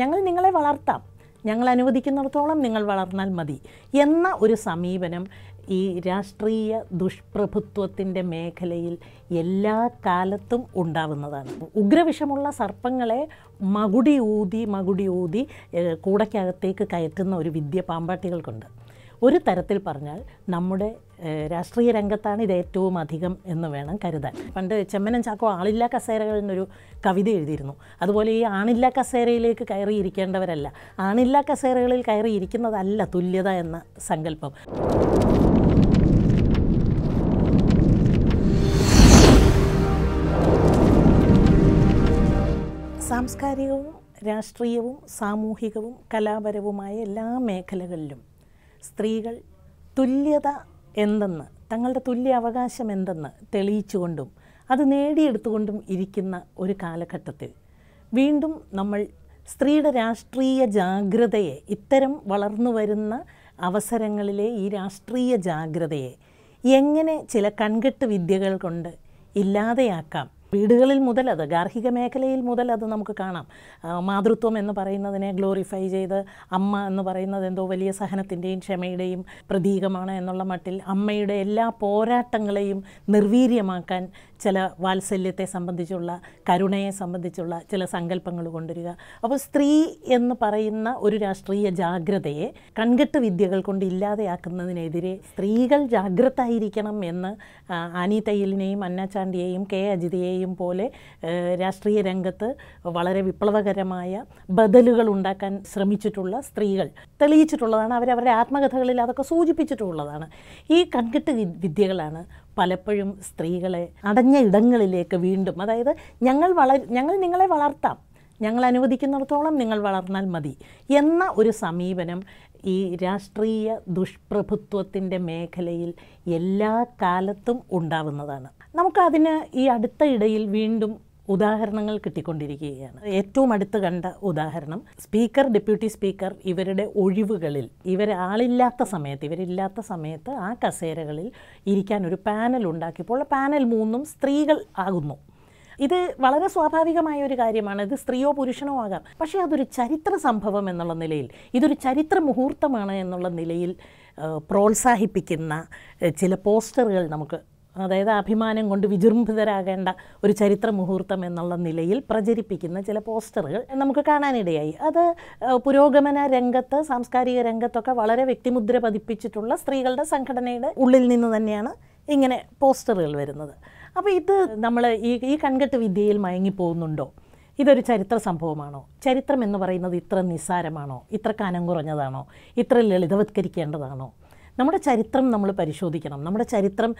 ഞങ്ങൾ നിങ്ങളെ വളർത്താം ഞങ്ങൾ അനുവദിക്കുന്നിടത്തോളം നിങ്ങൾ വളർന്നാൽ മതി എന്ന ഒരു സമീപനം ഈ രാഷ്ട്രീയ ദുഷ്പ്രഭുത്വത്തിൻ്റെ മേഖലയിൽ എല്ലാ കാലത്തും ഉണ്ടാവുന്നതാണ് ഉഗ്രവിഷമുള്ള സർപ്പങ്ങളെ മകുടി ഊതി മകുടി ഊതി കൂടക്കകത്തേക്ക് കയറ്റുന്ന ഒരു വിദ്യ പാമ്പാട്ടികൾക്കുണ്ട് ഒരു തരത്തിൽ പറഞ്ഞാൽ നമ്മുടെ രാഷ്ട്രീയ രംഗത്താണ് ഇത് ഏറ്റവും അധികം എന്ന് വേണം കരുതാൻ പണ്ട് ചെമ്മനം ചാക്കോ ആളില്ല കസേരകൾ എന്നൊരു കവിത എഴുതിയിരുന്നു അതുപോലെ ഈ ആണില്ല കസേരയിലേക്ക് കയറിയിരിക്കേണ്ടവരല്ല ആണില്ല കസേരകളിൽ കയറിയിരിക്കുന്നതല്ല തുല്യത എന്ന സങ്കല്പം സാംസ്കാരികവും രാഷ്ട്രീയവും സാമൂഹികവും കലാപരവുമായ എല്ലാ മേഖലകളിലും സ്ത്രീകൾ തുല്യത എന്തെന്ന് തങ്ങളുടെ തുല്യ അവകാശം എന്തെന്ന് തെളിയിച്ചുകൊണ്ടും അത് നേടിയെടുത്തുകൊണ്ടും ഇരിക്കുന്ന ഒരു കാലഘട്ടത്തിൽ വീണ്ടും നമ്മൾ സ്ത്രീയുടെ രാഷ്ട്രീയ ജാഗ്രതയെ ഇത്തരം വളർന്നു വരുന്ന അവസരങ്ങളിലെ ഈ രാഷ്ട്രീയ ജാഗ്രതയെ എങ്ങനെ ചില കൺകെട്ട് വിദ്യകൾ കൊണ്ട് ഇല്ലാതെയാക്കാം വീടുകളിൽ മുതൽ അത് ഗാർഹിക മേഖലയിൽ മുതൽ അത് നമുക്ക് കാണാം മാതൃത്വം എന്ന് പറയുന്നതിനെ ഗ്ലോറിഫൈ ചെയ്ത് അമ്മ എന്ന് പറയുന്നത് എന്തോ വലിയ സഹനത്തിൻ്റെയും ക്ഷമയുടെയും പ്രതീകമാണ് എന്നുള്ള മട്ടിൽ അമ്മയുടെ എല്ലാ പോരാട്ടങ്ങളെയും നിർവീര്യമാക്കാൻ ചില വാത്സല്യത്തെ സംബന്ധിച്ചുള്ള കരുണയെ സംബന്ധിച്ചുള്ള ചില സങ്കല്പങ്ങൾ കൊണ്ടുവരിക അപ്പോൾ സ്ത്രീ എന്ന് പറയുന്ന ഒരു രാഷ്ട്രീയ ജാഗ്രതയെ കൺകെട്ട് വിദ്യകൾ കൊണ്ട് ഇല്ലാതെയാക്കുന്നതിനെതിരെ സ്ത്രീകൾ ആയിരിക്കണം എന്ന് ആനി തയ്യലിനെയും അന്നാച്ചാണ്ടിയെയും കെ അജിതയെയും പോലെ രാഷ്ട്രീയ രംഗത്ത് വളരെ വിപ്ലവകരമായ ബദലുകൾ ഉണ്ടാക്കാൻ ശ്രമിച്ചിട്ടുള്ള സ്ത്രീകൾ തെളിയിച്ചിട്ടുള്ളതാണ് അവരവരുടെ ആത്മകഥകളിൽ അതൊക്കെ സൂചിപ്പിച്ചിട്ടുള്ളതാണ് ഈ കൺകെട്ട് വിദ്യകളാണ് പലപ്പോഴും സ്ത്രീകളെ അടഞ്ഞ ഇടങ്ങളിലേക്ക് വീണ്ടും അതായത് ഞങ്ങൾ വള ഞങ്ങൾ നിങ്ങളെ വളർത്താം ഞങ്ങൾ അനുവദിക്കുന്നിടത്തോളം നിങ്ങൾ വളർന്നാൽ മതി എന്ന ഒരു സമീപനം ഈ രാഷ്ട്രീയ ദുഷ്പ്രഭുത്വത്തിൻ്റെ മേഖലയിൽ എല്ലാ കാലത്തും ഉണ്ടാവുന്നതാണ് നമുക്കതിന് ഈ അടുത്ത ഇടയിൽ വീണ്ടും ഉദാഹരണങ്ങൾ കിട്ടിക്കൊണ്ടിരിക്കുകയാണ് ഏറ്റവും അടുത്ത് കണ്ട ഉദാഹരണം സ്പീക്കർ ഡെപ്യൂട്ടി സ്പീക്കർ ഇവരുടെ ഒഴിവുകളിൽ ഇവരാളില്ലാത്ത സമയത്ത് ഇവരില്ലാത്ത സമയത്ത് ആ കസേരകളിൽ ഇരിക്കാൻ ഒരു പാനൽ ഉണ്ടാക്കിയപ്പോൾ പാനൽ മൂന്നും സ്ത്രീകൾ ആകുന്നു ഇത് വളരെ സ്വാഭാവികമായ ഒരു കാര്യമാണ് ഇത് സ്ത്രീയോ പുരുഷനോ ആകാം പക്ഷേ അതൊരു ചരിത്ര സംഭവം എന്നുള്ള നിലയിൽ ഇതൊരു ചരിത്ര മുഹൂർത്തമാണ് എന്നുള്ള നിലയിൽ പ്രോത്സാഹിപ്പിക്കുന്ന ചില പോസ്റ്ററുകൾ നമുക്ക് അതായത് അഭിമാനം കൊണ്ട് വിജൃംഭിതരാകേണ്ട ഒരു ചരിത്ര മുഹൂർത്തം എന്നുള്ള നിലയിൽ പ്രചരിപ്പിക്കുന്ന ചില പോസ്റ്ററുകൾ നമുക്ക് കാണാനിടയായി അത് പുരോഗമന രംഗത്ത് സാംസ്കാരിക രംഗത്തൊക്കെ വളരെ വ്യക്തിമുദ്ര പതിപ്പിച്ചിട്ടുള്ള സ്ത്രീകളുടെ സംഘടനയുടെ ഉള്ളിൽ നിന്ന് തന്നെയാണ് ഇങ്ങനെ പോസ്റ്ററുകൾ വരുന്നത് അപ്പോൾ ഇത് നമ്മൾ ഈ ഈ കൺകെട്ട് വിദ്യയിൽ മയങ്ങിപ്പോകുന്നുണ്ടോ ഇതൊരു ചരിത്ര സംഭവമാണോ ചരിത്രം എന്ന് പറയുന്നത് ഇത്ര നിസ്സാരമാണോ ഇത്ര കനം കുറഞ്ഞതാണോ ഇത്ര ലളിതവത്കരിക്കേണ്ടതാണോ നമ്മുടെ ചരിത്രം നമ്മൾ പരിശോധിക്കണം നമ്മുടെ ചരിത്രം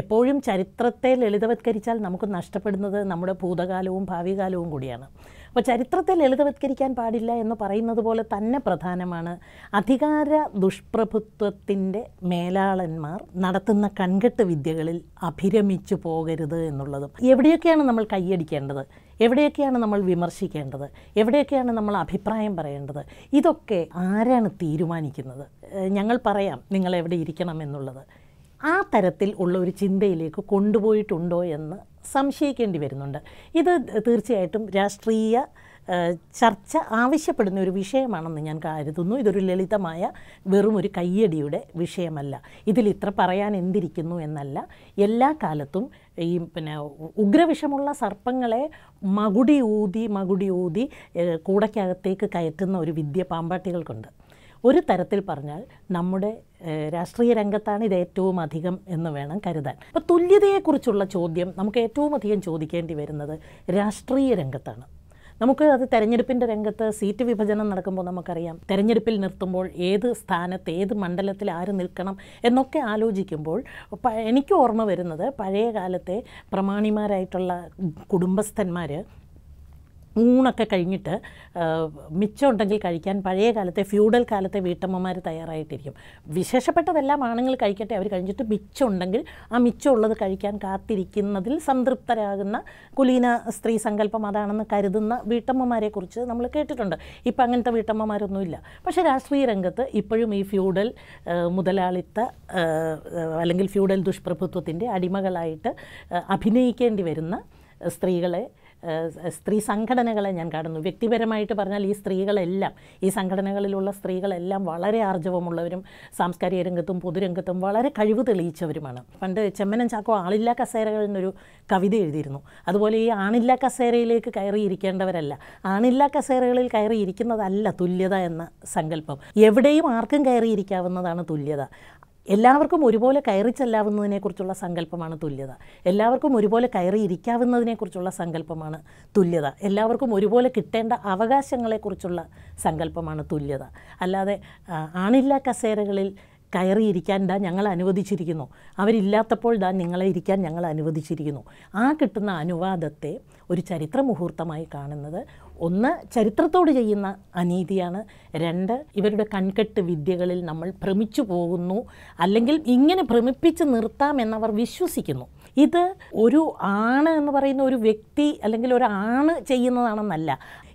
എപ്പോഴും ചരിത്രത്തെ ലളിതവത്കരിച്ചാൽ നമുക്ക് നഷ്ടപ്പെടുന്നത് നമ്മുടെ ഭൂതകാലവും ഭാവികാലവും കൂടിയാണ് അപ്പോൾ ചരിത്രത്തെ ലളിതവത്കരിക്കാൻ പാടില്ല എന്ന് പറയുന്നത് പോലെ തന്നെ പ്രധാനമാണ് അധികാര ദുഷ്പ്രഭുത്വത്തിൻ്റെ മേലാളന്മാർ നടത്തുന്ന കൺകെട്ട് വിദ്യകളിൽ അഭിരമിച്ചു പോകരുത് എന്നുള്ളതും എവിടെയൊക്കെയാണ് നമ്മൾ കൈയടിക്കേണ്ടത് എവിടെയൊക്കെയാണ് നമ്മൾ വിമർശിക്കേണ്ടത് എവിടെയൊക്കെയാണ് നമ്മൾ അഭിപ്രായം പറയേണ്ടത് ഇതൊക്കെ ആരാണ് തീരുമാനിക്കുന്നത് ഞങ്ങൾ പറയാം നിങ്ങൾ എവിടെ ഇരിക്കണം എന്നുള്ളത് ആ തരത്തിൽ ഉള്ള ഒരു ചിന്തയിലേക്ക് കൊണ്ടുപോയിട്ടുണ്ടോ എന്ന് സംശയിക്കേണ്ടി വരുന്നുണ്ട് ഇത് തീർച്ചയായിട്ടും രാഷ്ട്രീയ ചർച്ച ആവശ്യപ്പെടുന്ന ഒരു വിഷയമാണെന്ന് ഞാൻ കരുതുന്നു ഇതൊരു ലളിതമായ വെറും ഒരു കയ്യടിയുടെ വിഷയമല്ല ഇതിൽ ഇത്ര പറയാൻ എന്തിരിക്കുന്നു എന്നല്ല എല്ലാ കാലത്തും ഈ പിന്നെ ഉഗ്രവിഷമുള്ള സർപ്പങ്ങളെ മകുടി ഊതി മകുടി ഊതി കൂടയ്ക്കകത്തേക്ക് കയറ്റുന്ന ഒരു വിദ്യ പാമ്പാട്ടികൾക്കുണ്ട് ഒരു തരത്തിൽ പറഞ്ഞാൽ നമ്മുടെ രാഷ്ട്രീയ രംഗത്താണ് ഇത് ഏറ്റവും അധികം എന്ന് വേണം കരുതാൻ അപ്പോൾ തുല്യതയെക്കുറിച്ചുള്ള ചോദ്യം നമുക്ക് ഏറ്റവും അധികം ചോദിക്കേണ്ടി വരുന്നത് രാഷ്ട്രീയ രംഗത്താണ് നമുക്ക് അത് തെരഞ്ഞെടുപ്പിൻ്റെ രംഗത്ത് സീറ്റ് വിഭജനം നടക്കുമ്പോൾ നമുക്കറിയാം തെരഞ്ഞെടുപ്പിൽ നിർത്തുമ്പോൾ ഏത് സ്ഥാനത്ത് ഏത് മണ്ഡലത്തിൽ ആര് നിൽക്കണം എന്നൊക്കെ ആലോചിക്കുമ്പോൾ എനിക്ക് ഓർമ്മ വരുന്നത് പഴയ കാലത്തെ പ്രമാണിമാരായിട്ടുള്ള കുടുംബസ്ഥന്മാർ ഊണൊക്കെ കഴിഞ്ഞിട്ട് മിച്ചമുണ്ടെങ്കിൽ കഴിക്കാൻ പഴയ കാലത്തെ ഫ്യൂഡൽ കാലത്തെ വീട്ടമ്മമാർ തയ്യാറായിട്ടിരിക്കും വിശേഷപ്പെട്ടതെല്ലാം ആണുങ്ങൾ കഴിക്കട്ടെ അവർ കഴിഞ്ഞിട്ട് മിച്ചമുണ്ടെങ്കിൽ ആ മിച്ചമുള്ളത് കഴിക്കാൻ കാത്തിരിക്കുന്നതിൽ സംതൃപ്തരാകുന്ന കുലീന സ്ത്രീ സങ്കല്പം അതാണെന്ന് കരുതുന്ന വീട്ടമ്മമാരെക്കുറിച്ച് നമ്മൾ കേട്ടിട്ടുണ്ട് ഇപ്പം അങ്ങനത്തെ വീട്ടമ്മമാരൊന്നുമില്ല പക്ഷേ രാഷ്ട്രീയ രംഗത്ത് ഇപ്പോഴും ഈ ഫ്യൂഡൽ മുതലാളിത്ത അല്ലെങ്കിൽ ഫ്യൂഡൽ ദുഷ്പ്രഭുത്വത്തിൻ്റെ അടിമകളായിട്ട് അഭിനയിക്കേണ്ടി വരുന്ന സ്ത്രീകളെ സ്ത്രീ സംഘടനകളെ ഞാൻ കാണുന്നു വ്യക്തിപരമായിട്ട് പറഞ്ഞാൽ ഈ സ്ത്രീകളെല്ലാം ഈ സംഘടനകളിലുള്ള സ്ത്രീകളെല്ലാം വളരെ ആർജവമുള്ളവരും സാംസ്കാരിക രംഗത്തും പൊതുരംഗത്തും വളരെ കഴിവ് തെളിയിച്ചവരുമാണ് പണ്ട് ചെമ്മനം ചാക്കോ ആളില്ല കസേരകൾ എന്നൊരു കവിത എഴുതിയിരുന്നു അതുപോലെ ഈ ആണില്ലാ കസേരയിലേക്ക് കയറിയിരിക്കേണ്ടവരല്ല ആണില്ലാ കസേരകളിൽ കയറിയിരിക്കുന്നതല്ല തുല്യത എന്ന സങ്കല്പം എവിടെയും ആർക്കും കയറിയിരിക്കാവുന്നതാണ് തുല്യത എല്ലാവർക്കും ഒരുപോലെ കയറി ചെല്ലാവുന്നതിനെക്കുറിച്ചുള്ള സങ്കല്പമാണ് തുല്യത എല്ലാവർക്കും ഒരുപോലെ കയറി ഇരിക്കാവുന്നതിനെക്കുറിച്ചുള്ള സങ്കല്പമാണ് തുല്യത എല്ലാവർക്കും ഒരുപോലെ കിട്ടേണ്ട അവകാശങ്ങളെക്കുറിച്ചുള്ള സങ്കല്പമാണ് തുല്യത അല്ലാതെ ആണില്ല കസേരകളിൽ കയറിയിരിക്കാൻ ദാ ഞങ്ങൾ അനുവദിച്ചിരിക്കുന്നു അവരില്ലാത്തപ്പോൾ ദാ നിങ്ങളെ ഇരിക്കാൻ ഞങ്ങൾ അനുവദിച്ചിരിക്കുന്നു ആ കിട്ടുന്ന അനുവാദത്തെ ഒരു ചരിത്ര മുഹൂർത്തമായി കാണുന്നത് ഒന്ന് ചരിത്രത്തോട് ചെയ്യുന്ന അനീതിയാണ് രണ്ട് ഇവരുടെ കൺകെട്ട് വിദ്യകളിൽ നമ്മൾ ഭ്രമിച്ചു പോകുന്നു അല്ലെങ്കിൽ ഇങ്ങനെ ഭ്രമിപ്പിച്ച് നിർത്താം എന്നവർ വിശ്വസിക്കുന്നു ഇത് ഒരു ആണ് എന്ന് പറയുന്ന ഒരു വ്യക്തി അല്ലെങ്കിൽ ഒരു ആണ് ചെയ്യുന്നതാണെന്നല്ല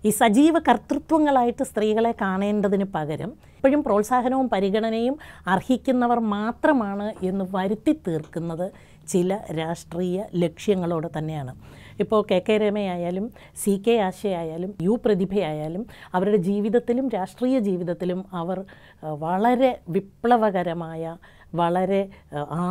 ഈ സജീവ കർത്തൃത്വങ്ങളായിട്ട് സ്ത്രീകളെ കാണേണ്ടതിന് പകരം ഇപ്പോഴും പ്രോത്സാഹനവും പരിഗണനയും അർഹിക്കുന്നവർ മാത്രമാണ് എന്ന് വരുത്തി തീർക്കുന്നത് ചില രാഷ്ട്രീയ ലക്ഷ്യങ്ങളോടെ തന്നെയാണ് ഇപ്പോൾ കെ കെ രമയായാലും സി കെ ആശയായാലും യു പ്രതിഭയായാലും അവരുടെ ജീവിതത്തിലും രാഷ്ട്രീയ ജീവിതത്തിലും അവർ വളരെ വിപ്ലവകരമായ വളരെ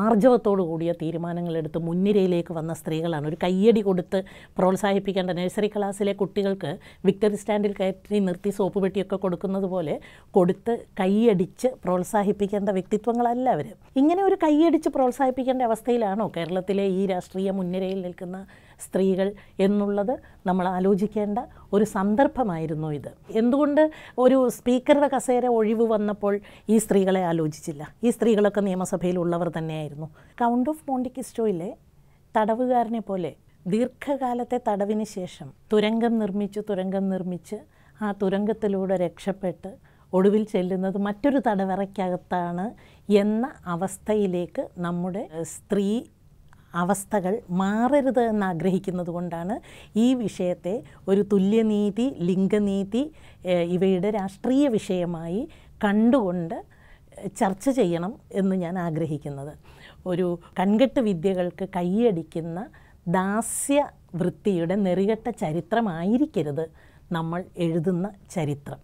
ആർജവത്തോടു കൂടിയ തീരുമാനങ്ങളെടുത്ത് മുൻനിരയിലേക്ക് വന്ന സ്ത്രീകളാണ് ഒരു കയ്യടി കൊടുത്ത് പ്രോത്സാഹിപ്പിക്കേണ്ട നഴ്സറി ക്ലാസ്സിലെ കുട്ടികൾക്ക് വിക്ടറി സ്റ്റാൻഡിൽ കയറ്റി നിർത്തി സോപ്പ് പെട്ടിയൊക്കെ കൊടുക്കുന്നത് പോലെ കൊടുത്ത് കൈയടിച്ച് പ്രോത്സാഹിപ്പിക്കേണ്ട വ്യക്തിത്വങ്ങളല്ല അവർ ഇങ്ങനെ ഒരു കൈയടിച്ച് പ്രോത്സാഹിപ്പിക്കേണ്ട അവസ്ഥയിലാണോ കേരളത്തിലെ ഈ രാഷ്ട്രീയ മുൻനിരയിൽ നിൽക്കുന്ന സ്ത്രീകൾ എന്നുള്ളത് നമ്മൾ ആലോചിക്കേണ്ട ഒരു സന്ദർഭമായിരുന്നു ഇത് എന്തുകൊണ്ട് ഒരു സ്പീക്കറുടെ കസേര ഒഴിവ് വന്നപ്പോൾ ഈ സ്ത്രീകളെ ആലോചിച്ചില്ല ഈ സ്ത്രീകളൊക്കെ നിയമസഭയിലുള്ളവർ തന്നെയായിരുന്നു കൗണ്ട് ഓഫ് മോണ്ടിക്കിസ്റ്റോയിലെ തടവുകാരനെ പോലെ ദീർഘകാലത്തെ തടവിന് ശേഷം തുരങ്കം നിർമ്മിച്ച് തുരങ്കം നിർമ്മിച്ച് ആ തുരങ്കത്തിലൂടെ രക്ഷപ്പെട്ട് ഒടുവിൽ ചെല്ലുന്നത് മറ്റൊരു തടവറയ്ക്കകത്താണ് എന്ന അവസ്ഥയിലേക്ക് നമ്മുടെ സ്ത്രീ അവസ്ഥകൾ മാറരുത് എന്ന് കൊണ്ടാണ് ഈ വിഷയത്തെ ഒരു തുല്യനീതി ലിംഗനീതി ഇവയുടെ രാഷ്ട്രീയ വിഷയമായി കണ്ടുകൊണ്ട് ചർച്ച ചെയ്യണം എന്ന് ഞാൻ ആഗ്രഹിക്കുന്നത് ഒരു കൺകെട്ട് വിദ്യകൾക്ക് കൈയടിക്കുന്ന ദാസ്യ വൃത്തിയുടെ നെറികെട്ട ചരിത്രമായിരിക്കരുത് നമ്മൾ എഴുതുന്ന ചരിത്രം